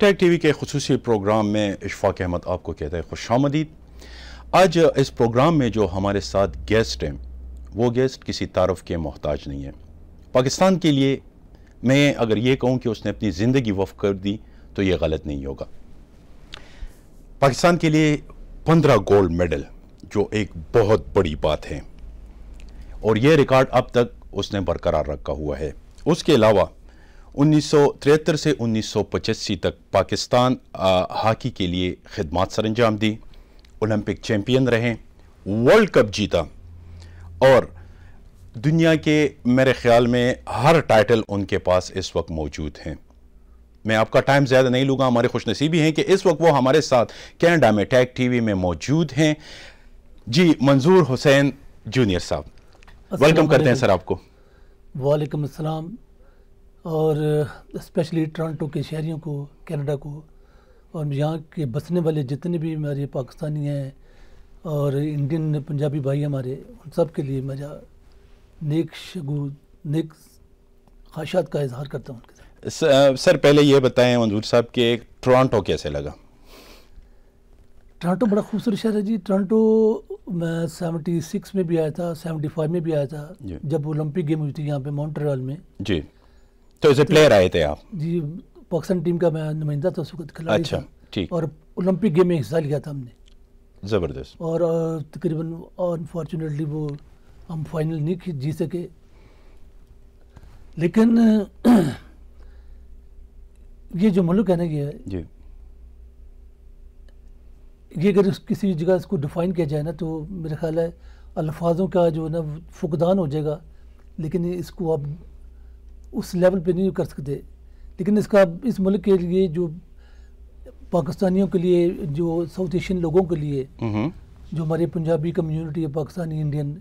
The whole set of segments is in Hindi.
टैग टी वी के खसूस प्रोग्राम में इशफाक अहमद आपको कहता है खुश आमदीद आज इस प्रोग्राम में जो हमारे साथ गेस्ट हैं वो गेस्ट किसी तारफ़ के मोहताज नहीं है पाकिस्तान के लिए मैं अगर ये कहूँ कि उसने अपनी ज़िंदगी वफ़ कर दी तो ये गलत नहीं होगा पाकिस्तान के लिए पंद्रह गोल्ड मेडल जो एक बहुत बड़ी बात है और यह रिकॉर्ड अब तक उसने बरकरार रखा हुआ है उसके अलावा उन्नीस से उन्नीस तक पाकिस्तान हॉकी के लिए खदमात सर अंजाम दी ओलंपिक चैम्पियन रहे वर्ल्ड कप जीता और दुनिया के मेरे ख्याल में हर टाइटल उनके पास इस वक्त मौजूद हैं मैं आपका टाइम ज़्यादा नहीं लूँगा हमारे खुशनसीबी हैं कि इस वक्त वो हमारे साथ कैनेडा में टैग टीवी में मौजूद हैं जी मंजूर हुसैन जूनियर साहब वेलकम करते हैं सर आपको वालेकुम अस्सलाम और स्पेशली टोरंटो के शहरीों को कनाडा को और यहाँ के बसने वाले जितने भी हमारे पाकिस्तानी हैं और इंडियन पंजाबी भाई हमारे उन सब के लिए मेरा नेक शगु नेक ख्वाहिशात का इजहार करता हूँ उनके सर पहले ये बताएं मंजूर साहब कि टोरंटो कैसे लगा टोरंटो बड़ा खूबसूरत शहर है जी टोरंटो मैं सेवेंटी सिक्स में भी आया था सेवेंटी फाइव में भी आया था जब ओलंपिक गेम हुई थी यहाँ पे मॉन्ट्रियल में जी तो इसे प्लेयर तो आए थे आप जी पाकिस्तान टीम का मैं नुमाइंदा था उस वक्त खिलाड़ी अच्छा ठीक और ओलंपिक गेम में हिस्सा लिया था हमने ज़बरदस्त और तकरीबन अनफॉर्चुनेटली वो हम फाइनल नहीं जीत सके लेकिन ये जो मुल्क है ना ये जी ये अगर किसी जगह इसको डिफाइन किया जाए ना तो मेरे ख्याल है अल्फाजों का जो है ना फुकदान हो जाएगा लेकिन इसको आप उस लेवल पे नहीं कर सकते लेकिन इसका इस मुल्क के लिए जो पाकिस्तानियों के लिए जो साउथ एशियन लोगों के लिए हम्म। जो हमारे पंजाबी कम्युनिटी है पाकिस्तानी इंडियन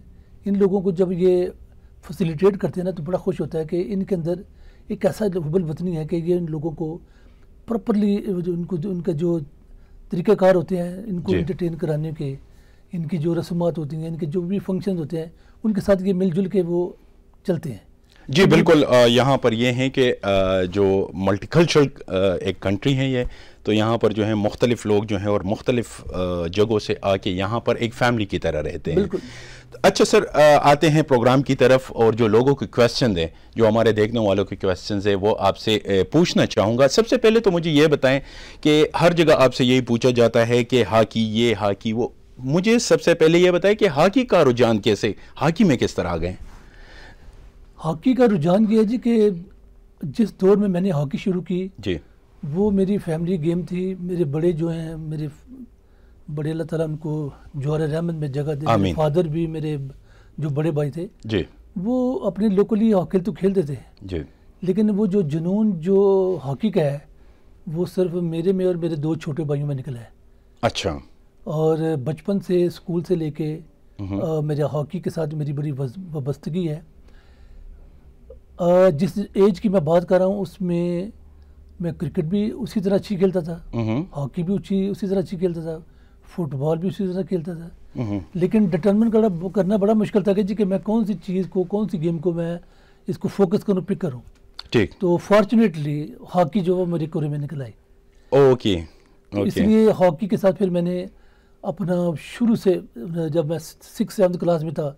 इन लोगों को जब ये फैसिलिटेट करते हैं ना तो बड़ा खुश होता है कि इनके अंदर एक ऐसा हुबल वतनी है कि ये इन लोगों को प्रॉपरली उनको जो उनका जो तरीक़ाकार होते हैं इनको इंटरटेन कराने के इनकी जो रस्मात होती हैं इनके जो भी फंक्शन होते हैं उनके साथ ये मिलजुल के वो चलते हैं जी बिल्कुल यहाँ पर ये हैं कि जो मल्टीकल्चरल एक कंट्री है ये तो यहाँ पर जो है मुख्तलिफ लोग जो हैं और मुख्तलिफ जगहों से आके यहाँ पर एक फैमिली की तरह रहते हैं तो अच्छा सर आते हैं प्रोग्राम की तरफ और जो लोगों के क्वेश्चन हैं जो हमारे देखने वालों के क्वेश्चन हैं वो आपसे पूछना चाहूँगा सबसे पहले तो मुझे ये बताएं कि हर जगह आपसे यही पूछा जाता है कि हाकी ये हाकी वो मुझे सबसे पहले ये बताएं कि हाकी का रुझान कैसे हाकी में किस तरह आ गए हॉकी का रुझान ये है जी कि जिस दौर में मैंने हॉकी शुरू की जी वो मेरी फैमिली गेम थी मेरे बड़े जो हैं मेरे बड़े अल्लाह ताला उनको जोहर रहमत में जगह दे फादर भी मेरे जो बड़े भाई थे जी वो अपने लोकली हॉकी तो खेलते थे जी लेकिन वो जो जुनून जो हॉकी का है वो सिर्फ मेरे में और मेरे दो छोटे भाइयों में निकला है अच्छा और बचपन से स्कूल से लेके हम्म। मेरे हॉकी के साथ मेरी बड़ी वस्तगी है जिस एज की मैं बात कर रहा हूँ उसमें मैं क्रिकेट भी उसी तरह अच्छी खेलता था हम्म। हॉकी भी उसी उसी तरह अच्छी खेलता था फुटबॉल भी उसी तरह खेलता था हम्म। लेकिन डिटर्मिन करना करना बड़ा मुश्किल था कि जी कि मैं कौन सी चीज़ को कौन सी गेम को मैं इसको फोकस करूँ पिक करूँ ठीक तो फॉर्चुनेटली हॉकी जो है मेरे कोरे में निकल आई ओके इसलिए हॉकी के साथ फिर मैंने अपना शुरू से जब मैं सिक्स सेवन्थ क्लास में था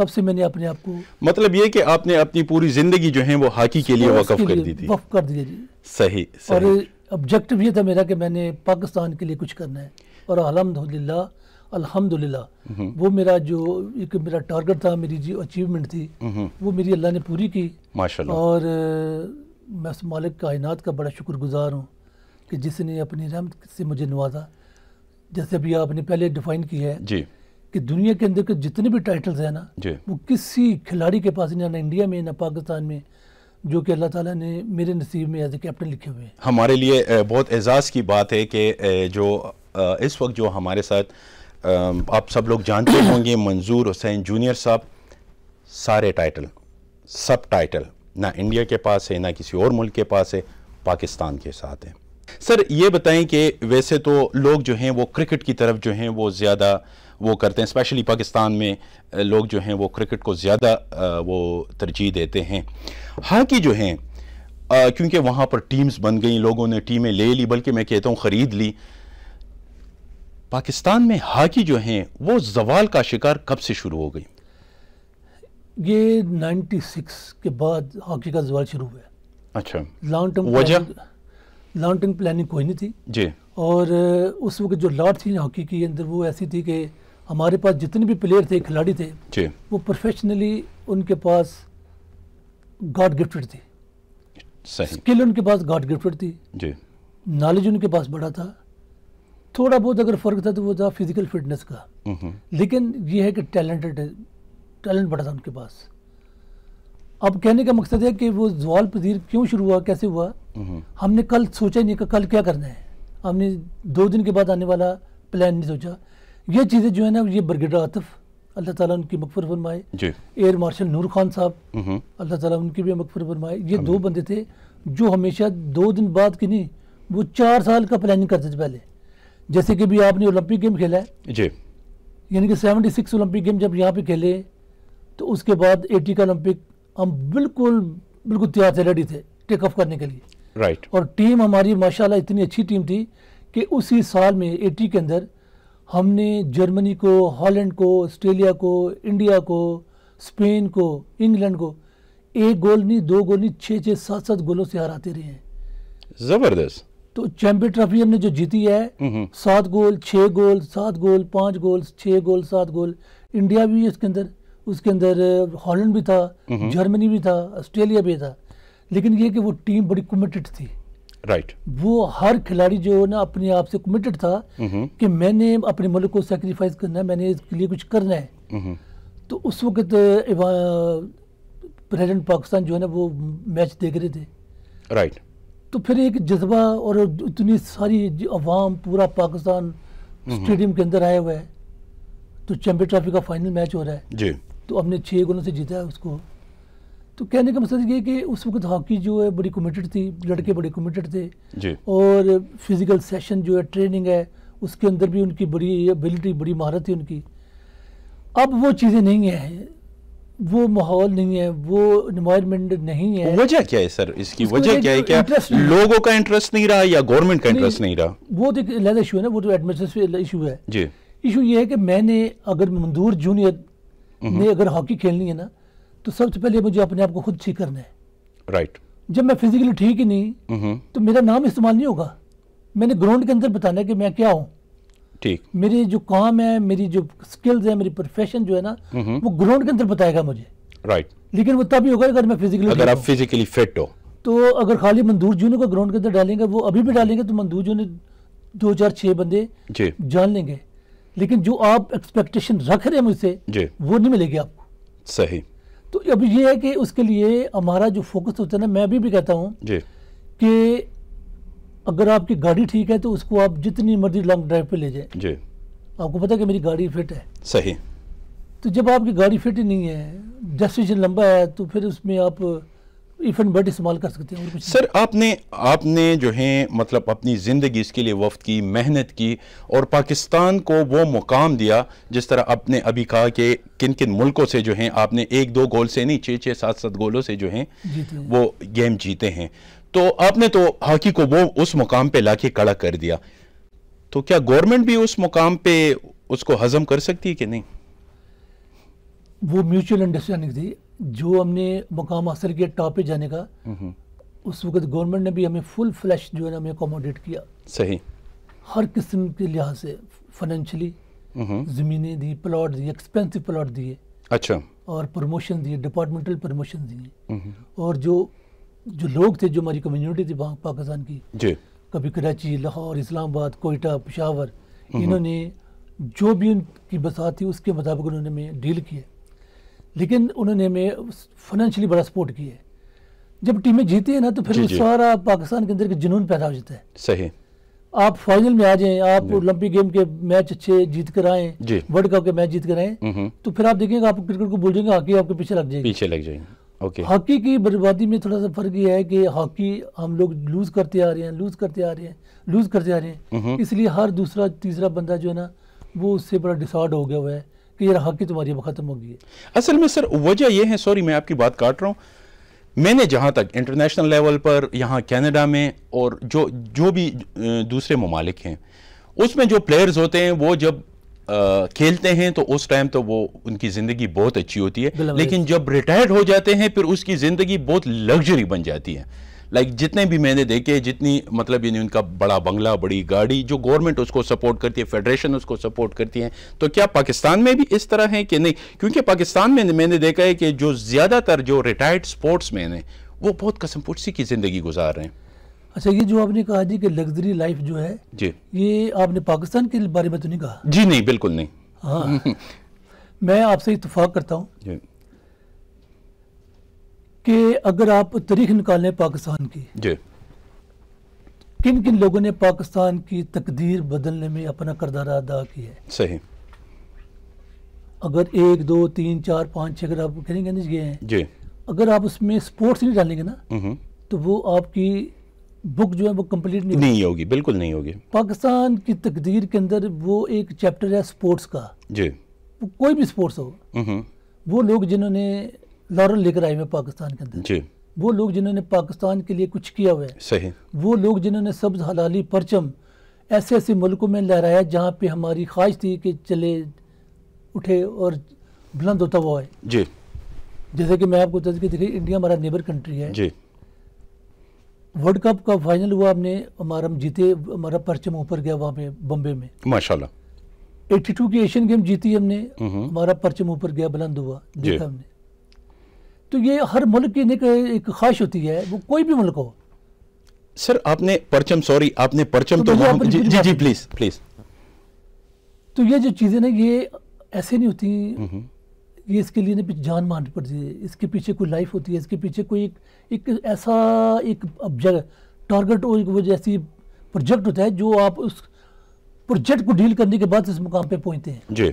तब से मैंने अपने आप को मतलब ये कि आपने अपनी पूरी जिंदगी जो है वो हाकी के लिए वक्फ कर दी थी वक्फ कर दिया जी सही, सही और ऑब्जेक्टिव ये था मेरा कि मैंने पाकिस्तान के लिए कुछ करना है और अलहमदिल्ला अल्हम्दुलिल्लाह हम्म। वो मेरा जो एक मेरा टारगेट था मेरी जो अचीवमेंट थी हम्म। वो मेरी अल्लाह ने पूरी की माशाल्लाह और मैं उस मालिक कायनात का बड़ा शुक्रगुजार हूँ कि जिसने अपनी रहमत से मुझे नवाजा जैसे अभी आपने पहले डिफाइन किया है जी कि दुनिया के अंदर के जितने भी टाइटल्स हैं ना वो किसी खिलाड़ी के पास नहीं ना इंडिया में ना पाकिस्तान में जो कि अल्लाह ताला ने मेरे नसीब में एज ए कैप्टन लिखे हुए हैं हमारे लिए बहुत एजाज़ की बात है कि जो इस वक्त जो हमारे साथ आप सब लोग जानते होंगे मंजूर हुसैन जूनियर साहब सारे टाइटल सब टाइटल ना इंडिया के पास है ना किसी और मुल्क के पास है पाकिस्तान के साथ है सर ये बताएं कि वैसे तो लोग जो हैं वो क्रिकेट की तरफ जो हैं वो ज़्यादा वो करते हैं स्पेशली पाकिस्तान में लोग जो हैं वो क्रिकेट को ज़्यादा वो तरजीह देते हैं हॉकी जो हैं क्योंकि वहाँ पर टीम्स बन गई लोगों ने टीमें ले ली बल्कि मैं कहता हूँ ख़रीद ली पाकिस्तान में हॉकी जो हैं वो जवाल का शिकार कब से शुरू हो गई ये 96 के बाद हॉकी का जवाल शुरू हुआ अच्छा लॉन्ग टर्म वजह लॉन्ग टर्म प्लानिंग कोई नहीं थी जी और उस वक्त जो लॉट थी हॉकी के अंदर वो ऐसी थी कि हमारे पास जितने भी प्लेयर थे खिलाड़ी थे वो प्रोफेशनली उनके पास गॉड गिफ्टेड थे स्किल उनके पास गॉड गिफ्टेड थी नॉलेज उनके पास बड़ा था थोड़ा बहुत अगर फर्क था तो वो था फिजिकल फिटनेस का हम्म, हम्म। लेकिन ये है कि टैलेंटेड टैलेंट बड़ा था उनके पास अब कहने का मकसद है कि वो जवाल पजीर क्यों शुरू हुआ कैसे हुआ हम्म, हमने कल सोचा नहीं कि कल क्या करना है हमने दो दिन के बाद आने वाला प्लान नहीं सोचा ये चीज़ें जो है ना ये ब्रिगेडर आतफ अल्लाह ताला उनकी मकफर फरमाए एयर मार्शल नूर खान साहब हम्म। अल्लाह ताला उनकी भी मकफर फरमाए ये दो बंदे थे जो हमेशा दो दिन बाद की नहीं वो चार साल का प्लानिंग करते थे पहले जैसे कि भी आपने ओलंपिक गेम खेला है जी यानी कि सेवेंटी सिक्स ओलंपिक गेम जब यहाँ पे खेले तो उसके बाद एटी का ओलंपिक हम बिल्कुल बिल्कुल तैयार थे रेडी थे टेक ऑफ करने के लिए राइट और टीम हमारी माशाल्लाह इतनी अच्छी टीम थी कि उसी साल में एटी के अंदर हमने जर्मनी को हॉलैंड को ऑस्ट्रेलिया को इंडिया को स्पेन को इंग्लैंड को एक गोल नहीं दो गोल नहीं छः छः सात सात गोलों से हराते रहे हैं जबरदस्त तो चैंपियन ट्रॉफी हमने जो जीती है सात गोल छः गोल सात गोल पाँच गोल छः गोल सात गोल इंडिया भी इसके अंदर उसके अंदर हॉलैंड भी था जर्मनी भी था ऑस्ट्रेलिया भी था लेकिन ये कि वो टीम बड़ी कमिटेड थी राइट वो हर खिलाड़ी जो है ना अपने आप से कमिटेड था कि मैंने अपने मुल्क को सेक्रीफाइस करना है मैंने इसके लिए कुछ करना है तो उस वक्त प्रेजेंट पाकिस्तान जो है ना वो मैच देख रहे थे राइट right. तो फिर एक जज्बा और इतनी सारी अवाम पूरा पाकिस्तान स्टेडियम के अंदर आया हुआ है तो चैंपियन ट्रॉफी का फाइनल मैच हो रहा है जी तो हमने छः गोलों से जीता है उसको तो कहने का मकसद ये कि उस वक्त हॉकी जो है बड़ी कमिटेड थी लड़के बड़े कमिटेड थे जी। और फिजिकल सेशन जो है ट्रेनिंग है उसके अंदर भी उनकी बड़ी एबिलिटी बड़ी महारत थी उनकी अब वो चीज़ें नहीं है वो माहौल नहीं है वो इन्वायरमेंट नहीं है वजह क्या है सर इसकी वजह क्या है क्या लोगों का इंटरेस्ट नहीं रहा या गवर्नमेंट का इंटरेस्ट नहीं रहा वो तो एक इशू है ना वो तो एडमिनिस्ट्रेटिव इशू है जी इशू ये है कि मैंने अगर मंदूर जूनियर हम्म। ने अगर हॉकी खेलनी है ना तो सबसे पहले मुझे अपने आप को खुद ठीक करना है राइट right. जब मैं फिजिकली ठीक ही नहीं mm-hmm. तो मेरा नाम इस्तेमाल नहीं होगा मैंने ग्राउंड के अंदर बताना है कि मैं क्या हूँ ठीक मेरे जो काम है मेरी जो स्किल्स है मेरी प्रोफेशन जो है ना mm-hmm. वो ग्राउंड के अंदर बताएगा मुझे राइट right. लेकिन वो तभी होगा अगर मैं फिजिकली अगर आप फिजिकली फिट हो तो अगर खाली मंदूर जूने को ग्राउंड के अंदर डालेंगे वो अभी भी डालेंगे तो मंदूर जूने दो चार छह बंदे जान लेंगे लेकिन जो आप एक्सपेक्टेशन रख रहे हैं मुझसे वो नहीं मिलेगी आपको सही तो अब ये है कि उसके लिए हमारा जो फोकस होता है ना मैं अभी भी कहता हूँ कि अगर आपकी गाड़ी ठीक है तो उसको आप जितनी मर्जी लॉन्ग ड्राइव पे ले जाए जी आपको पता है कि मेरी गाड़ी फिट है सही तो जब आपकी गाड़ी फिट ही नहीं है डेस्टिनेशन लंबा है तो फिर उसमें आप इफेंट एंड इस्तेमाल कर सकते हैं सर आपने आपने जो है मतलब अपनी ज़िंदगी इसके लिए वफ़ की मेहनत की और पाकिस्तान को वो मुकाम दिया जिस तरह आपने अभी कहा कि किन किन मुल्कों से जो है आपने एक दो गोल से नहीं छः छः सात सात गोलों से जो है वो गेम जीते हैं तो आपने तो हॉकी को वो उस मुकाम ला के कड़ा कर दिया तो क्या गवर्नमेंट भी उस मुकाम पे उसको हजम कर सकती है कि नहीं वो म्यूचुअल अंडरस्टैंडिंग थी जो हमने मकाम हासिल किया टॉप पे जाने का हम्म। उस वक्त गवर्नमेंट ने भी हमें फुल फ्लैश जो है ना हमें अकोमोडेट किया सही हर किस्म के लिहाज से फाइनेंशली हम्म। ज़मीनें दी प्लॉट दिए एक्सपेंसिव प्लाट दिए अच्छा और प्रमोशन दिए डिपार्टमेंटल प्रमोशन दिए हम्म। और जो जो लोग थे जो हमारी कम्युनिटी थी पाकिस्तान की जी कभी कराची लाहौर इस्लामाबाद कोयटा पिशावर इन्होंने जो भी उनकी बसात थी उसके मुताबिक उन्होंने डील किया लेकिन उन्होंने हमें फाइनेंशियली बड़ा सपोर्ट किया है जब टीमें जीती है ना तो फिर सारा पाकिस्तान के अंदर एक जुनून पैदा हो जाता है सही आप फाइनल में आ जाएं आप ओलंपिक गेम के मैच अच्छे जीत कर आए वर्ल्ड कप के मैच जीत कर आए हम्म, हम्म। तो फिर आप देखेंगे आप क्रिकेट को बोल जाएंगे हॉकी आपके पीछे लग जाएगी पीछे लग जाएंगे ओके हॉकी की बर्बादी में थोड़ा सा फर्क ये है कि हॉकी हम लोग लूज करते आ रहे हैं लूज करते आ रहे हैं लूज करते आ रहे हैं हम्म, इसलिए हर दूसरा तीसरा बंदा जो है ना वो उससे बड़ा डिसऑर्ड हो गया हुआ है कि ये हकी तुम्हारी ख़त्म हो गई है असल में सर वजह यह है सॉरी मैं आपकी बात काट रहा हूँ मैंने जहाँ तक इंटरनेशनल लेवल पर यहाँ कैनेडा में और जो जो भी दूसरे ममालिक हैं उसमें जो प्लेयर्स होते हैं वो जब आ, खेलते हैं तो उस टाइम तो वो उनकी ज़िंदगी बहुत अच्छी होती है लेकिन जब रिटायर्ड हो जाते हैं फिर उसकी ज़िंदगी बहुत लग्जरी बन जाती है लाइक जितने भी मैंने देखे जितनी मतलब यानी उनका बड़ा बंगला बड़ी गाड़ी जो गवर्नमेंट उसको सपोर्ट करती है फेडरेशन उसको सपोर्ट करती है तो क्या पाकिस्तान में भी इस तरह है कि नहीं क्योंकि पाकिस्तान में मैंने देखा है कि जो ज़्यादातर जो रिटायर्ड स्पोर्ट्स मैन है वो बहुत कसम पुर्सी की ज़िंदगी गुजार रहे हैं अच्छा ये जो आपने कहा जी कि लग्जरी लाइफ जो है जी ये आपने पाकिस्तान के बारे में तो नहीं कहा जी नहीं बिल्कुल नहीं हाँ मैं आपसे इतफाक़ करता हूँ कि अगर आप तारीख निकालें पाकिस्तान की जी किन किन लोगों ने पाकिस्तान की तकदीर बदलने में अपना करदार अदा किया है सही अगर एक दो तीन चार पाँच छः अगर आप करेंगे ना गए हैं जी अगर आप उसमें स्पोर्ट्स नहीं डालेंगे ना हम्म, हम्म। तो वो आपकी बुक जो है वो कंप्लीट नहीं, नहीं होगी बिल्कुल नहीं होगी पाकिस्तान की तकदीर के अंदर वो एक चैप्टर है स्पोर्ट्स का जी कोई भी स्पोर्ट्स हो हम्म, वो लोग जिन्होंने लॉरल लेकर आए हुए पाकिस्तान के अंदर जी वो लोग जिन्होंने पाकिस्तान के लिए कुछ किया हुआ है सही वो लोग जिन्होंने सब्ज हलाली परचम ऐसे ऐसे मुल्कों में लहराया जहाँ पे हमारी ख्वाहिश थी कि चले उठे और बुलंद होता हुआ है जी जैसे कि मैं आपको तस्वीर दिखाई इंडिया हमारा नेबर कंट्री है जी वर्ल्ड कप का फाइनल हुआ हमने हमारा हम जीते हमारा परचम ऊपर गया वहाँ पे बम्बे में माशाल्लाह 82 की एशियन गेम जीती हमने हम्म। हमारा परचम ऊपर गया बुलंद हुआ जीता हमने तो ये हर मुल्क की एक ख्वाहिश होती है वो कोई भी मुल्क हो सर आपने परचम सॉरी आपने परचम तो, तो जी, जी जी प्लीज प्लीज तो ये जो चीज़ें ना ये ऐसे नहीं होती ये इसके लिए ना जान मारनी पड़ती है इसके पीछे कोई लाइफ होती है इसके पीछे कोई एक एक ऐसा एक टारगेट और वो जैसी प्रोजेक्ट होता है जो आप उस प्रोजेक्ट को डील करने के बाद इस मुकाम पे पहुंचते हैं जी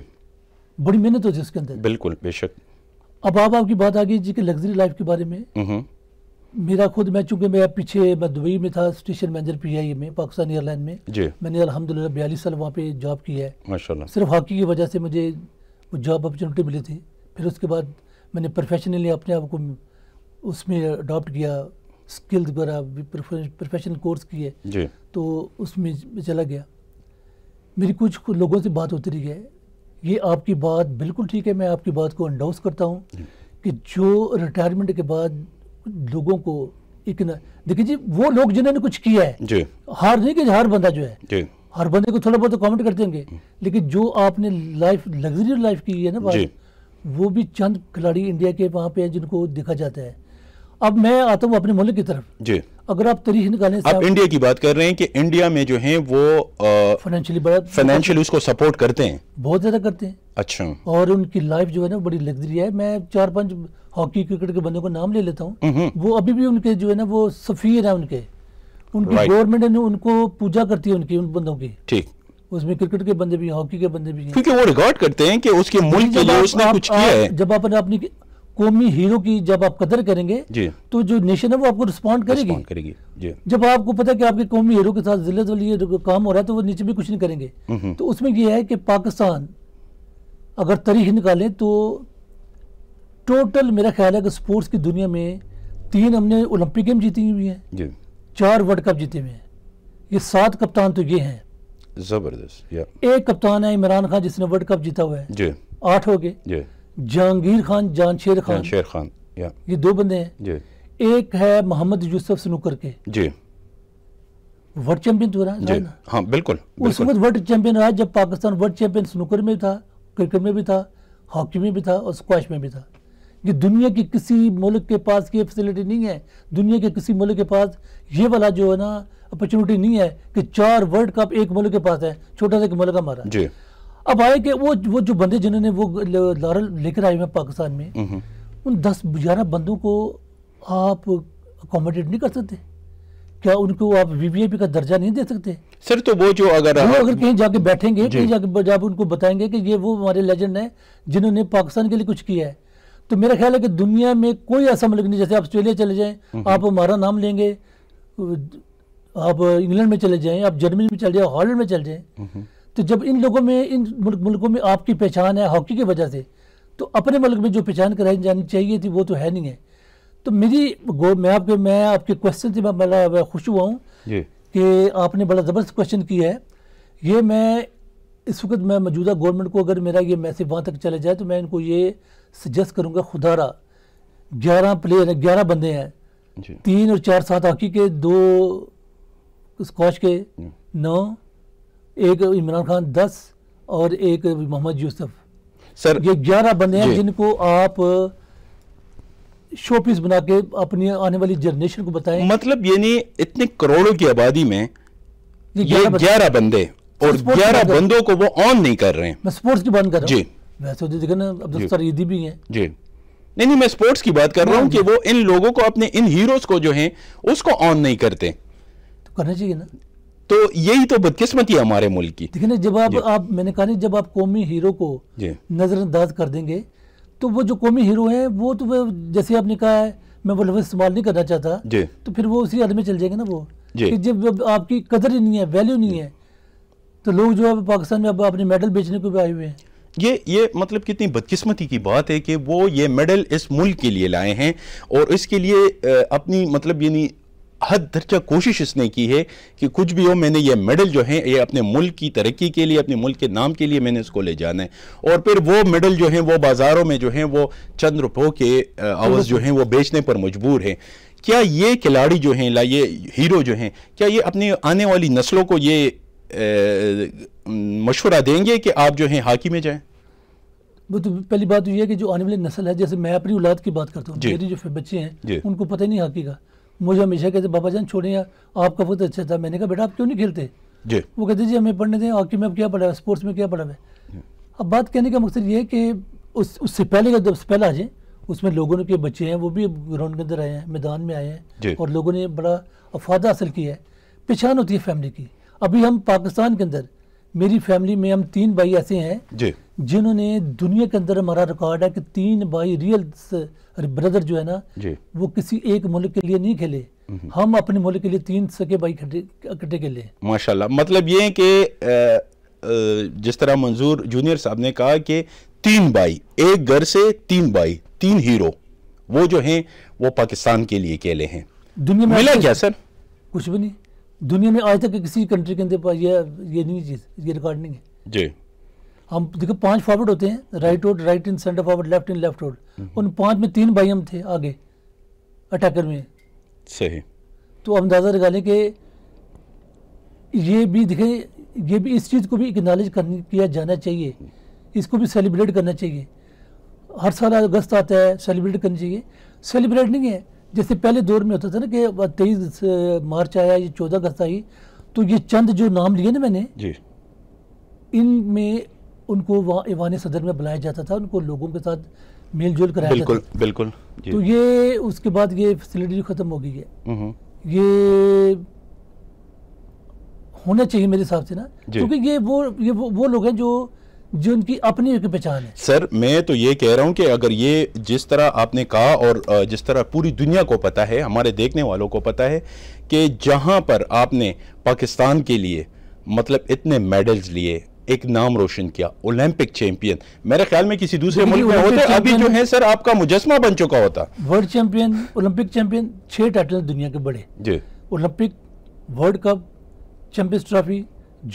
बड़ी मेहनत होती है उसके अंदर बिल्कुल बेशक अब आप आपकी बात आ गई जी के लग्जरी लाइफ के बारे में हम्म। मेरा खुद मैं चूंकि मैं पीछे मैं दुबई में था स्टेशन मैनेजर पीआईए में पाकिस्तान एयरलाइन में मैंने मैंने अलहमदिल्ला बयालीस साल वहाँ पे जॉब किया है माशाल्लाह सिर्फ हॉकी की वजह से मुझे जॉब अपॉर्चुनिटी मिली थी फिर उसके बाद मैंने प्रोफेशनली अपने आप को उसमें अडॉप्ट किया स्किल द्वारा प्रोफेशनल कोर्स किए तो उसमें चला गया मेरी कुछ लोगों से बात होती रही है ये आपकी बात बिल्कुल ठीक है मैं आपकी बात को अंडाउस करता हूँ कि जो रिटायरमेंट के बाद लोगों को एक देखिए जी वो लोग जिन्होंने कुछ किया है जी। हार नहीं कि हर बंदा जो है हर बंदे को थोड़ा बहुत तो कमेंट कर देंगे लेकिन जो आपने लाइफ लग्जरी लाइफ की है ना बात वो भी चंद खिलाड़ी इंडिया के वहाँ पे जिनको देखा जाता है अब मैं आता हूँ अपने मुल्क की तरफ जी अगर आप तरीके निकालें आप इंडिया की बात कर रहे हैं कि इंडिया में जो है वो फाइनेंशियली बड़ा फाइनेंशियली उसको सपोर्ट करते हैं बहुत ज़्यादा करते हैं अच्छा और उनकी लाइफ जो है ना बड़ी लग्जरी है मैं चार पांच हॉकी क्रिकेट के बंदों को नाम ले लेता हूँ हम्म, हम्म। वो अभी भी उनके जो है ना वो सफ़ीर है उनके उनकी गवर्नमेंट ने उनको पूजा करती है उनकी उन बंदों की ठीक उसमें क्रिकेट के बंदे भी हॉकी के बंदे भी क्योंकि वो रिकॉर्ड करते हैं कि उसके मुल्क के लिए उसने कुछ किया है जब आपने अपनी कौमी हीरो की जब आप कदर करेंगे तो जो नेशन है वो आपको रिस्पॉन्ड करेगी करेगी जी जब आपको पता है कि आपके कौमी हीरो के साथ जिले वाली काम हो रहा है तो वो नीचे भी कुछ नहीं करेंगे हम्म, हम्म। तो उसमें यह है कि पाकिस्तान अगर तारीख निकालें तो टोटल मेरा ख्याल है कि स्पोर्ट्स की दुनिया में तीन हमने ओलंपिक गेम जीती हुई हैं चार वर्ल्ड कप जीते हुए हैं ये सात कप्तान तो ये हैं जबरदस्त एक कप्तान है इमरान खान जिसने वर्ल्ड कप जीता हुआ है आठ हो गए जहांगीर खान जानशेर खान जानशेर खान या ये दो बंदे हैं जी एक है मोहम्मद यूसुफ सनूकर के जी वर्ल्ड चैंपियन तो रहा जी हाँ बिल्कुल उस वक्त वर्ल्ड चैंपियन रहा जब पाकिस्तान वर्ल्ड चैंपियन स्नूकर में था क्रिकेट में भी था हॉकी में भी था और स्क्वाश में भी था ये दुनिया के किसी मुल्क के पास ये फैसिलिटी नहीं है दुनिया के किसी मुल्क के पास ये वाला जो है ना अपॉर्चुनिटी नहीं है कि चार वर्ल्ड कप एक मुल्क के पास है छोटा सा एक मुल्क हमारा जी अब आए कि वो वो जो बंदे जिन्होंने वो लारल लेकर आए हैं पाकिस्तान में हम्म, हम्म। उन दस ग्यारह बंदों को आप अकोमोडेट नहीं कर सकते क्या उनको आप वी का दर्जा नहीं दे सकते सर तो वो जो अगर वो अगर कहीं जाके बैठेंगे कहीं जाके जब उनको बताएंगे कि ये वो हमारे लेजेंड हैं जिन्होंने पाकिस्तान के लिए कुछ किया है तो मेरा ख्याल है कि दुनिया में कोई ऐसा मुल्क नहीं जैसे आप ऑस्ट्रेलिया चले जाएं हम्म, आप हमारा नाम लेंगे आप इंग्लैंड में चले जाएं आप जर्मनी में चले जाएं हॉलैंड में चले जाएं तो जब इन लोगों में इन मुल्क मुल्कों में आपकी पहचान है हॉकी की वजह से तो अपने मुल्क में जो पहचान कराई जानी चाहिए थी वो तो है नहीं है तो मेरी गो मैं आपके मैं आपके क्वेश्चन से मैं बड़ा खुश हुआ हूँ कि आपने बड़ा ज़बरदस्त क्वेश्चन किया है ये मैं इस वक्त मैं मौजूदा गवर्नमेंट को अगर मेरा ये मैसेज वहाँ तक चले जाए तो मैं इनको ये सजेस्ट करूँगा खुदारा ग्यारह प्लेयर हैं ग्यारह बंदे हैं तीन और चार सात हॉकी के दो स्कॉच के नौ एक इमरान खान दस और एक मोहम्मद यूसुफ सर ये ग्यारह बंदे हैं जिनको आप शोपीस बना के अपनी आने वाली जनरेशन को बताएं मतलब यानी इतने करोड़ों की आबादी में ये ग्यारह बंदे और ग्यारह बंदों को वो ऑन नहीं कर रहे हैं मैं स्पोर्ट्स की बात कर रहा हूँ जी वैसे तो देखा ना सर सरीदी भी है जी नहीं नहीं मैं स्पोर्ट्स की बात कर रहा हूँ हाँ। कि वो इन लोगों को अपने इन हीरोज को जो है उसको ऑन नहीं करते तो करना चाहिए ना तो यही तो बदकिस्मती है हमारे मुल्क की देखिए ना जब आप आप मैंने कहा जब आप कौमी हीरो को नज़रअंदाज कर देंगे तो वो जो कौमी हीरो है वो तो वो जैसे आपने कहा है मैं वो लफ्ज़ इस्तेमाल नहीं करना चाहता तो फिर वो उसी हद में चल जाएंगे ना वो कि जब आपकी कदर ही नहीं है वैल्यू नहीं है तो लोग जो है पाकिस्तान में अब अपने मेडल बेचने को भी आए हुए हैं ये ये मतलब कितनी बदकिस्मती की बात है कि वो ये मेडल इस मुल्क के लिए लाए हैं और इसके लिए अपनी मतलब यानी हद दर्जा कोशिश इसने की है कि कुछ भी हो मैंने ये मेडल जो है ये अपने मुल्क की तरक्की के लिए अपने मुल्क के नाम के लिए मैंने इसको ले जाना है और फिर वो मेडल जो है वो बाज़ारों में जो है वो चंद रुपयों के आवाज़ जो है वो बेचने पर मजबूर है क्या ये खिलाड़ी जो हैं ये हीरो जो हैं क्या ये अपनी आने वाली नस्लों को ये मशवरा देंगे कि आप जो हैं हॉकी में जाएं वो तो पहली बात तो ये है कि जो आने वाली नस्ल है जैसे मैं अपनी औलाद की बात करता हूँ मेरी जो बच्चे हैं उनको पता ही नहीं हॉकी का मुझे हमेशा कहते बाबा जान यार आपका बहुत अच्छा था मैंने कहा बेटा आप क्यों नहीं खेलते जी वो कहते जी हमें पढ़ने दें हॉकी में अब क्या पढ़ा है स्पोर्ट्स में क्या पढ़ा है अब बात कहने का मकसद ये है कि उस उससे पहले का जब पहले आ जाए उसमें लोगों के बच्चे हैं वो भी ग्राउंड के अंदर आए हैं मैदान में आए हैं और लोगों ने बड़ा अफादा हासिल किया है पहचान होती है फैमिली की अभी हम पाकिस्तान के अंदर मेरी फैमिली में हम तीन भाई ऐसे हैं जिन्होंने दुनिया के अंदर हमारा रिकॉर्ड है कि तीन भाई रियल ब्रदर जो है ना वो किसी एक मुल्क के लिए नहीं खेले हम्म। हम अपने मुल्क के लिए तीन सके भाई इकट्ठे खेले माशाल्लाह मतलब ये है कि जिस तरह मंजूर जूनियर साहब ने कहा कि तीन भाई एक घर से तीन भाई तीन हीरो वो जो है वो पाकिस्तान के लिए खेले हैं दुनिया में मिला क्या सर कुछ भी नहीं दुनिया में आज तक किसी कंट्री के अंदर ये ये नहीं चीज़ ये रिकॉर्ड नहीं है जी हम देखो पांच फॉरवर्ड होते हैं right road right in centre forward left in left road उन पांच में तीन भाई हम थे आगे अटैकर में सही तो अंदाज़ा लगा लें कि ये भी देखे ये भी इस चीज़ को भी इकनॉलेज किया जाना चाहिए इसको भी सेलिब्रेट करना चाहिए हर साल अगस्त आता है सेलिब्रेट करना चाहिए सेलिब्रेट नहीं है जैसे पहले दौर में होता था ना कि तेईस मार्च आया ये चौदह अगस्त आई तो ये चंद जो नाम लिए ना मैंने जी में उनको वहाँ ईवान सदर में बुलाया जाता था उनको लोगों के साथ मेल जोल कराया बिल्कुल जाता बिल्कुल जी। तो ये उसके बाद ये फैसिलिटी ख़त्म हो गई है ये होना चाहिए मेरे हिसाब से ना क्योंकि ये वो ये वो, वो लोग हैं जो जो उनकी अपनी एक पहचान है सर मैं तो ये कह रहा हूँ कि अगर ये जिस तरह आपने कहा और जिस तरह पूरी दुनिया को पता है हमारे देखने वालों को पता है कि जहाँ पर आपने पाकिस्तान के लिए मतलब इतने मेडल्स लिए एक नाम रोशन किया ओलंपिक चैंपियन मेरे ख्याल में किसी दूसरे मुल्क में होते अभी जो है सर आपका मुजस्मा बन चुका होता वर्ल्ड चैंपियन ओलंपिक चैंपियन छह टाइटल दुनिया के बड़े जी Olympic world cup champions trophy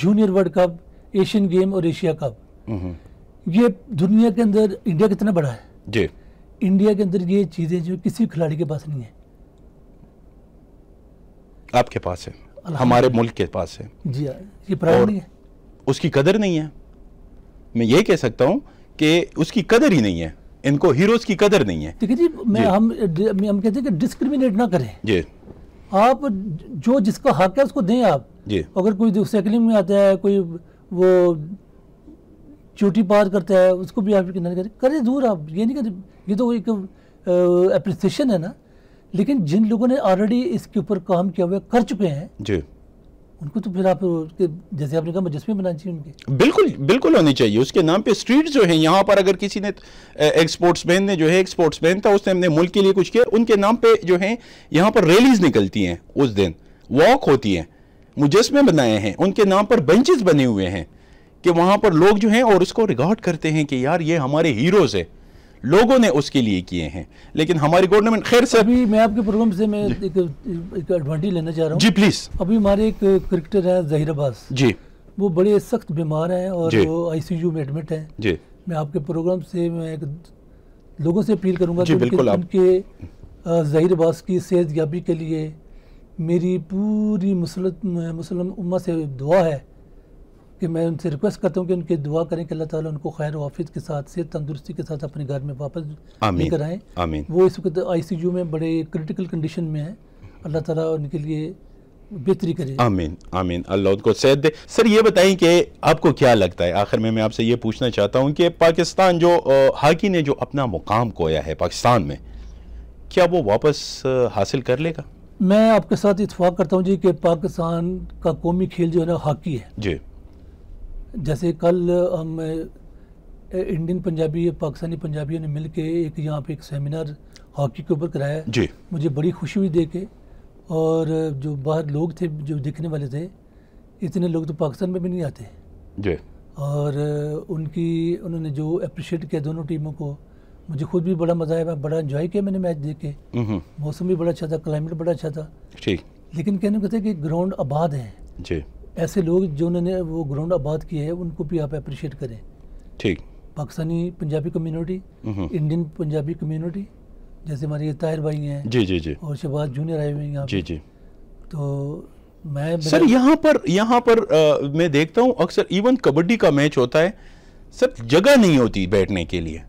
junior world cup Asian game और एशिया कप ये दुनिया के अंदर इंडिया कितना बड़ा है जी इंडिया के अंदर ये चीज़ें जो किसी खिलाड़ी के पास नहीं है आपके पास है हमारे मुल्क के पास है जी हाँ, ये प्राइड नहीं है उसकी कदर नहीं है मैं ये कह सकता हूँ कि उसकी कदर ही नहीं है इनको हीरोज की कदर नहीं है ठीक जी मैं जी। हम हम कहते हैं कि डिस्क्रिमिनेट ना करें जी आप जो जिसका हक है उसको दें आप जी अगर कोई साइकिलिंग में आता है कोई वो चोटी पार करता है उसको भी आप कितना करें करें दूर आप ये नहीं करें ये तो एक अप्रिसिएशन है ना लेकिन जिन लोगों ने ऑलरेडी इसके ऊपर काम किया हुआ कर चुके हैं जी उनको तो फिर आप जैसे आपने कहा मुजस्मे बनाना चाहिए उनके बिल्कुल बिल्कुल होनी चाहिए उसके नाम पे स्ट्रीट जो है यहाँ पर अगर किसी ने एक स्पोर्ट्समैन ने जो है एक स्पोर्ट्समैन था उसने अपने मुल्क के लिए कुछ किया उनके नाम पे जो है यहाँ पर रैलीज निकलती हैं उस दिन वॉक होती हैं मुजस्मे बनाए हैं उनके नाम पर बेंचेस बने हुए हैं कि वहाँ पर लोग जो हैं और उसको रिकॉर्ड करते हैं कि यार ये हमारे हीरोज़ है लोगों ने उसके लिए किए हैं लेकिन हमारी गवर्नमेंट खैर से अभी मैं आपके प्रोग्राम से मैं एक एक एडवांटेज लेना चाह रहा हूँ जी प्लीज़ अभी हमारे एक क्रिकेटर है जहिर अब्बास जी वो बड़े सख्त बीमार हैं और वो आईसीयू में एडमिट हैं जी मैं आपके प्रोग्राम से मैं एक लोगों से अपील करूँगा जी बिल्कुल उनके जहिर अब्बास की सेहत याबी के लिए मेरी पूरी मुसलम उम्मा से दुआ है कि मैं उनसे रिक्वेस्ट करता हूँ कि उनकी दुआ करें कि अल्लाह ताला उनको खैर वाफिस के साथ से तंदुरुस्ती के साथ अपने घर में वापस लेकर आएँ वो इस वक्त आई सी यू में बड़े क्रिटिकल कंडीशन में हैं अल्लाह ताला उनके लिए बेहतरी करें आमीन आमीन अल्लाह उनको सेहत दे सर ये बताएं कि आपको क्या लगता है आखिर में मैं आपसे ये पूछना चाहता हूँ कि पाकिस्तान जो हाकी ने जो अपना मुकाम खोया है पाकिस्तान में क्या वो वापस हासिल कर लेगा मैं आपके साथ इतफाक़ करता हूँ जी कि पाकिस्तान का कौमी खेल जो है ना हॉकी है जी जैसे कल हम इंडियन पंजाबी पाकिस्तानी पंजाबियों ने मिल के एक यहाँ पे एक सेमिनार हॉकी के ऊपर कराया जी मुझे बड़ी खुशी हुई देख के और जो बाहर लोग थे जो देखने वाले थे इतने लोग तो पाकिस्तान में भी नहीं आते जी और उनकी उन्होंने जो अप्रिशिएट किया दोनों टीमों को मुझे खुद भी बड़ा मज़ा आया बड़ा इन्जॉय किया मैंने मैच देख के मौसम भी बड़ा अच्छा था क्लाइमेट बड़ा अच्छा था ठीक लेकिन कहने को कहते कि ग्राउंड आबाद है जी ऐसे लोग जो उन्होंने वो ग्राउंड आबाद किए हैं उनको भी आप अप्रिशिएट करें ठीक Pakistani Punjabi community Indian Punjabi community जैसे हमारे ये ताहिर भाई हैं जी जी जी और शहबाज जूनियर आए हुए हैं जी जी तो मैं सर यहाँ पर यहाँ पर आ, मैं देखता हूँ अक्सर इवन कबड्डी का मैच होता है सर जगह नहीं होती बैठने के लिए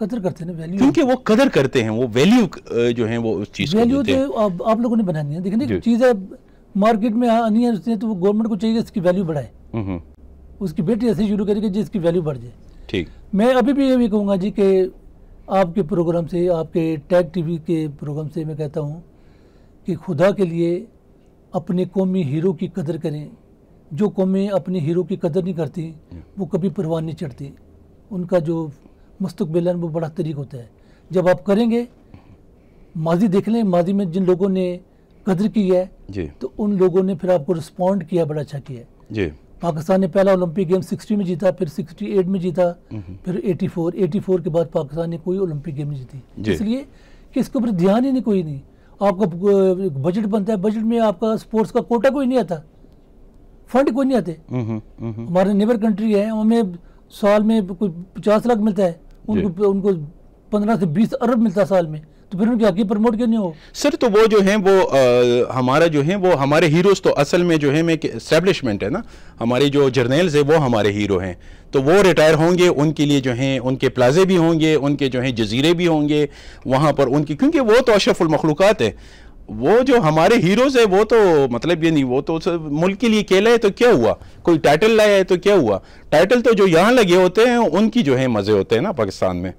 कदर करते हैं वैल्यू क्योंकि वो कदर करते हैं वो वैल्यू जो है वो उस चीज वैल्यू तो आप, आप लोगों ने बनानी है देखिए चीज़ है मार्केट में आनी है उसने तो गवर्नमेंट को चाहिए इसकी वैल्यू बढ़ाए उसकी बेटी ऐसे शुरू करेगी जिसकी वैल्यू बढ़ जाए ठीक मैं अभी भी ये भी कहूँगा जी कि आपके प्रोग्राम से आपके टैग टीवी के प्रोग्राम से मैं कहता हूँ कि खुदा के लिए अपने कौमी हीरो की कदर करें जो कौमें अपने हीरो की कदर नहीं करती हम्म। वो कभी परवान नहीं चढ़ती उनका जो मुस्तबिल है वो बड़ा तरीक होता है जब आप करेंगे माजी देख लें माजी में जिन लोगों ने कदर की है जी तो उन लोगों ने फिर आपको रिस्पॉन्ड किया बड़ा अच्छा किया जी पाकिस्तान ने पहला ओलंपिक गेम 60 में जीता फिर 68 में जीता हम्म। फिर 84 84 के बाद पाकिस्तान ने कोई ओलंपिक गेम नहीं जीती इसलिए कि इसके ऊपर ध्यान ही नहीं कोई नहीं आपका बजट बनता है बजट में आपका स्पोर्ट्स का कोटा कोई नहीं आता फंड कोई नहीं आते हम्म, हम्म, हमारे नेबर कंट्री है हमें साल में कोई पचास लाख मिलता है उनको उनको पंद्रह से बीस अरब मिलता है साल में फिर उनकी हकीकत प्रमोट क्यों नहीं हो सर तो वो जो है वो आ, हमारा जो है वो हमारे हीरोज तो असल में जो है में इस्टेब्लिशमेंट है ना हमारे जो जर्नल्स है वो हमारे हीरो हैं तो वो रिटायर होंगे उनके लिए जो हैं उनके प्लाजे भी होंगे उनके जो हैं जजीरे भी होंगे वहाँ पर उनकी क्योंकि वो तो अशरफुलमखलूक़ात है वो जो हमारे हीरोज है वो तो मतलब ये नहीं वो तो मुल्क के लिए खेला है तो क्या हुआ कोई टाइटल लाया है तो क्या हुआ टाइटल तो जो यहाँ लगे होते हैं उनकी जो है मज़े होते हैं ना पाकिस्तान में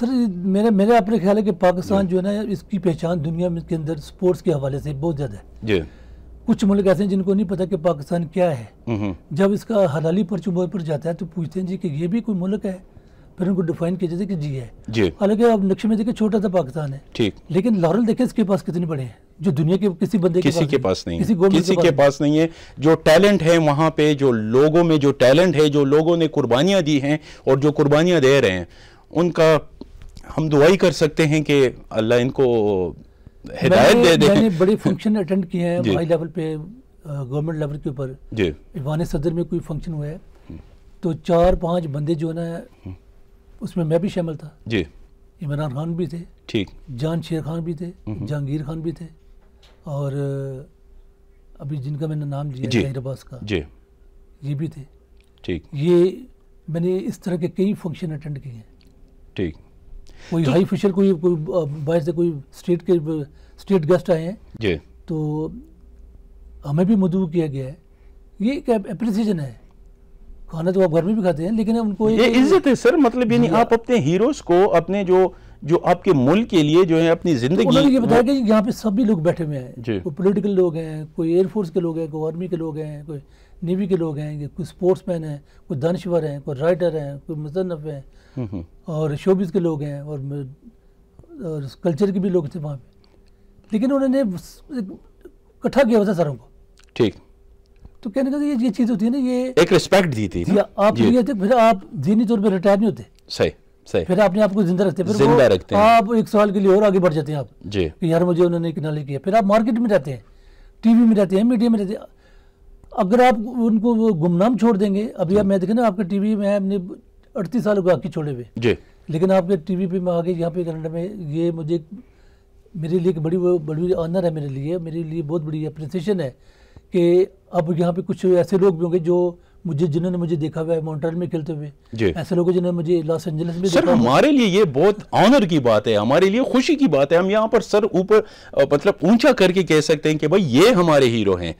सर मेरे मेरे अपने ख्याल है कि पाकिस्तान जो है ना इसकी पहचान दुनिया में के अंदर स्पोर्ट्स के हवाले से बहुत ज़्यादा है जी कुछ मुल्क ऐसे हैं जिनको नहीं पता कि पाकिस्तान क्या है जब इसका हलाली बोर्ड पर जाता है तो पूछते हैं जी कि ये भी कोई मुल्क है फिर उनको डिफाइन किया जाता है कि जी है हालांकि अब नक्शे में देखें छोटा सा पाकिस्तान है ठीक लेकिन लॉरल देखें इसके पास कितने बड़े हैं जो दुनिया के किसी बंदे किसी के पास नहीं किसी, किसी के पास नहीं है जो टैलेंट है वहाँ पे जो लोगों में जो टैलेंट है जो लोगों ने कुर्बानियाँ दी हैं और जो कुर्बानियां दे रहे हैं उनका हम दुआई कर सकते हैं कि अल्लाह इनको हिदायत दे दे मैंने बड़े फंक्शन अटेंड किए हैं हाई लेवल पे गवर्नमेंट लेवल के ऊपर ईवान सदर में कोई फंक्शन हुआ है तो चार पांच बंदे जो ना उसमें मैं भी शामिल था जी इमरान खान भी थे ठीक जान शेर खान भी थे हम्म। जहांगीर खान भी थे और अभी जिनका मैंने नाम लिया का ये भी थे ठीक ये मैंने इस तरह के कई फंक्शन अटेंड किए हैं ठीक कोई हाई तो- ऑफिशियल कोई कोई बाहर से कोई स्टेट के स्टेट गेस्ट आए हैं जी तो हमें भी मधु किया गया है ये एक अप्रिसिएशन है खाना तो आप घर में भी खाते हैं लेकिन उनको ये इज्जत है सर मतलब यानी हाँ। आप अपने हीरोज को अपने जो जो आपके मुल्क के लिए जो है अपनी जिंदगी तो ये बताया कि यहाँ पे सभी लोग बैठे हुए हैं कोई पोलिटिकल लोग हैं कोई एयरफोर्स के लोग हैं कोई आर्मी के लोग हैं कोई नेवी के लोग हैं कोई स्पोर्ट्स मैन हैं कोई दानश्वर हैं कोई राइटर हैं कोई मुजनफ हैं और शोबिस के लोग हैं और, और कल्चर के भी लोग थे वहाँ पे लेकिन उन्होंने इकट्ठा किया हुआ था सारों को ठीक तो कहने का तो ये ये चीज़ होती है ना ये एक रिस्पेक्ट दी थी ना? आप ये थे फिर आप जीनी तौर पर रिटायर नहीं होते सही सही फिर आपने आपको जिंदा रखते हैं जिंदा रखते हैं आप एक साल के लिए और आगे बढ़ जाते हैं आप जी कि यार मुझे उन्होंने एक नाले किया फिर आप मार्केट में रहते हैं टीवी में रहते हैं मीडिया में रहते हैं अगर आप उनको वो गुमनाम छोड़ देंगे अभी आप मैं देखें ना आपके टीवी में हमने अड़तीस साल हुआ की छोड़े हुए जी लेकिन आपके टीवी पे मैं आगे यहाँ पे कनाडा में ये मुझे मेरे लिए एक बड़ी बड़ी ऑनर है मेरे लिए मेरे लिए बहुत बड़ी अप्रिसिएशन है कि अब यहाँ पे कुछ ऐसे लोग भी होंगे जो मुझे जिन्होंने मुझे देखा हुआ है मॉन्ट्रियल में खेलते हुए ऐसे लोग जिन्होंने मुझे लॉस एंजलिस में सर हमारे लिए ये बहुत ऑनर की बात है हमारे लिए खुशी की बात है हम यहाँ पर सर ऊपर मतलब ऊंचा करके कह सकते हैं कि भाई ये हमारे हीरो हैं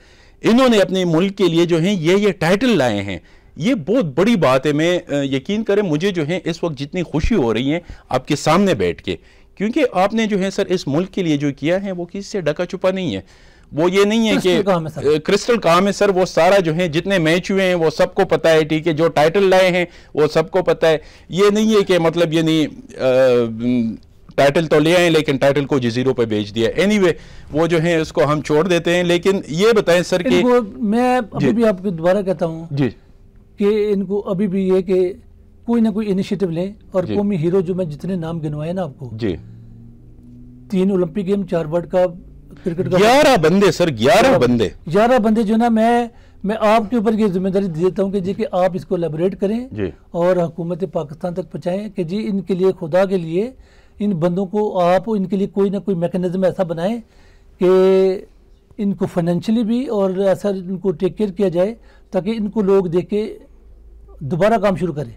इन्होंने अपने मुल्क के लिए जो है ये ये टाइटल लाए हैं ये बहुत बड़ी बात है मैं यकीन करें मुझे जो है इस वक्त जितनी खुशी हो रही है आपके सामने बैठ के क्योंकि आपने जो है सर इस मुल्क के लिए जो किया है वो किसी से डका छुपा नहीं है वो ये नहीं है कि क्रिस्टल काम है सर वो सारा जो है जितने मैच हुए हैं वो सबको पता है ठीक है जो टाइटल लाए हैं वो सबको पता है ये नहीं है कि मतलब ये नहीं टाइटल तो ले आए लेकिन टाइटल को जीरो पे बेच दिया एनीवे anyway, वो जो है उसको हम छोड़ देते हैं लेकिन ये बताएं सर कि मैं अभी भी आपको दोबारा कहता हूँ जी कि इनको अभी भी ये कि कोई ना कोई इनिशिएटिव लें और कौमी हीरो जो मैं जितने नाम गिनवाए ना आपको जी तीन ओलंपिक गेम चार वर्ल्ड कप क्रिकेट का ग्यारह बंदे सर ग्यारह बंदे ग्यारह बंदे जो ना मैं मैं आपके ऊपर ये जिम्मेदारी देता हूँ कि जी कि आप इसको लेबोरेट करें और हुकूमत पाकिस्तान तक पहुँचाएं कि जी इनके लिए खुदा के लिए इन बंदों को आप इनके लिए कोई ना कोई मैकेनिज्म ऐसा बनाएं कि इनको फाइनेंशियली भी और ऐसा इनको टेक केयर किया जाए ताकि इनको लोग देखें दोबारा काम शुरू करें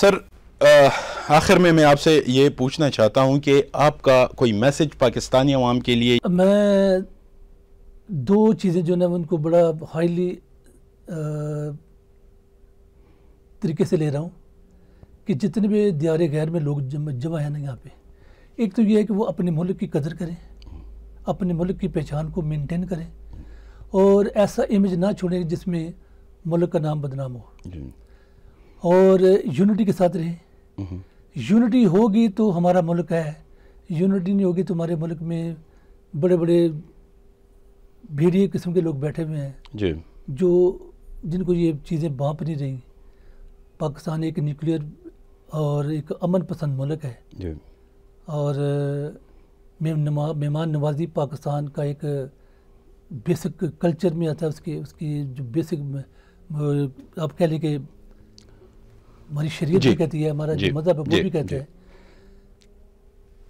सर आखिर में मैं आपसे ये पूछना चाहता हूँ कि आपका कोई मैसेज पाकिस्तानी आवाम के लिए मैं दो चीज़ें जो ना उनको बड़ा हाईली तरीके से ले रहा हूँ कि जितने भी दियारे गैर में लोग जम, जमा हैं ना यहाँ पे एक तो ये है कि वो अपने मुल्क की कदर करें अपने मुल्क की पहचान को मेनटेन करें और ऐसा इमेज ना छोड़ें जिसमें मुल्क का नाम बदनाम हो और यूनिटी के साथ रहें यूनिटी होगी तो हमारा मुल्क है यूनिटी नहीं होगी तो हमारे मुल्क में बड़े बड़े भीड़िए किस्म के लोग बैठे हुए हैं जी जो जिनको ये चीज़ें भाप नहीं रही पाकिस्तान एक न्यूक्लियर और एक अमन पसंद मुल्क है जी और मेहमान नवाजी पाकिस्तान का एक बेसिक कल्चर में आता है उसके उसकी जो बेसिक आप कह लें कि हमारी शरीय भी कहती है हमारा जो मजहब है वो भी कहता है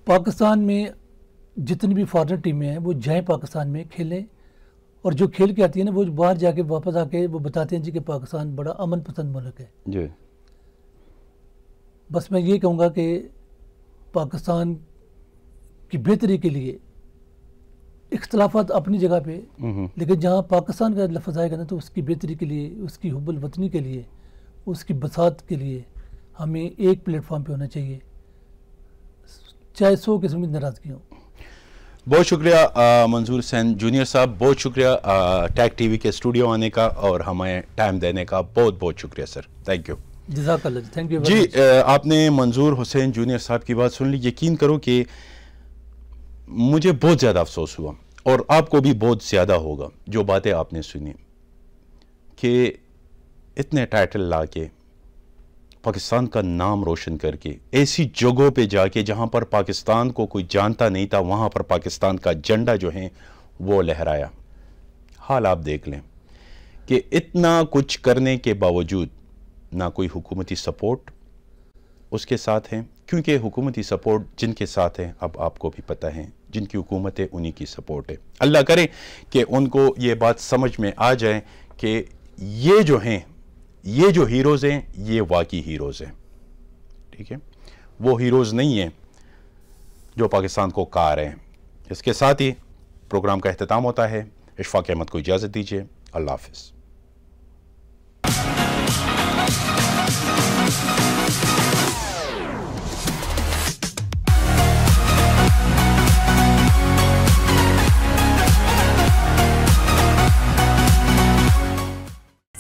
पाकिस्तान में जितनी भी फॉरनर टीमें हैं वो जाएं पाकिस्तान में खेलें और जो खेल के आती है ना वो बाहर जाके वापस आके वो बताते हैं जी कि पाकिस्तान बड़ा अमन पसंद मुल्क है जी बस मैं ये कहूँगा कि पाकिस्तान की बेहतरी के लिए इख्तलाफात अपनी जगह पे हम्म। लेकिन जहाँ पाकिस्तान का लफज आएगा ना तो उसकी बेहतरी के लिए उसकी हब्बल वतनी के लिए उसकी बसात के लिए हमें एक प्लेटफॉर्म पे होना चाहिए चाहे सौ किस्म की नाराज़गी हो बहुत शुक्रिया मंजूर हुसैन जूनियर साहब बहुत शुक्रिया टैग टीवी के स्टूडियो आने का और हमें टाइम देने का बहुत बहुत शुक्रिया सर थैंक यू जजाक थैंक यू जी आपने मंजूर हुसैन जूनियर साहब की बात सुन ली यकीन करो कि मुझे बहुत ज़्यादा अफसोस हुआ और आपको भी बहुत ज़्यादा होगा जो बातें आपने सुनी कि इतने टाइटल ला के पाकिस्तान का नाम रोशन करके ऐसी जगहों पे जाके जहाँ पर पाकिस्तान को कोई जानता नहीं था वहाँ पर पाकिस्तान का झंडा जो है वो लहराया हाल आप देख लें कि इतना कुछ करने के बावजूद ना कोई हुकूमती सपोर्ट उसके साथ हैं क्योंकि हुकूमती सपोर्ट जिनके साथ हैं अब आपको भी पता है जिनकी हुकूमत है उन्हीं की सपोर्ट है अल्लाह करे कि उनको ये बात समझ में आ जाए कि ये जो हैं ये जो हीरोज़ हैं ये वाकई हीरोज़ हैं ठीक है वो हीरोज़ नहीं हैं जो पाकिस्तान को का रहे हैं इसके साथ ही प्रोग्राम का अहतमाम होता है इशफाक अहमद को इजाज़त दीजिए अल्लाह हाफिज़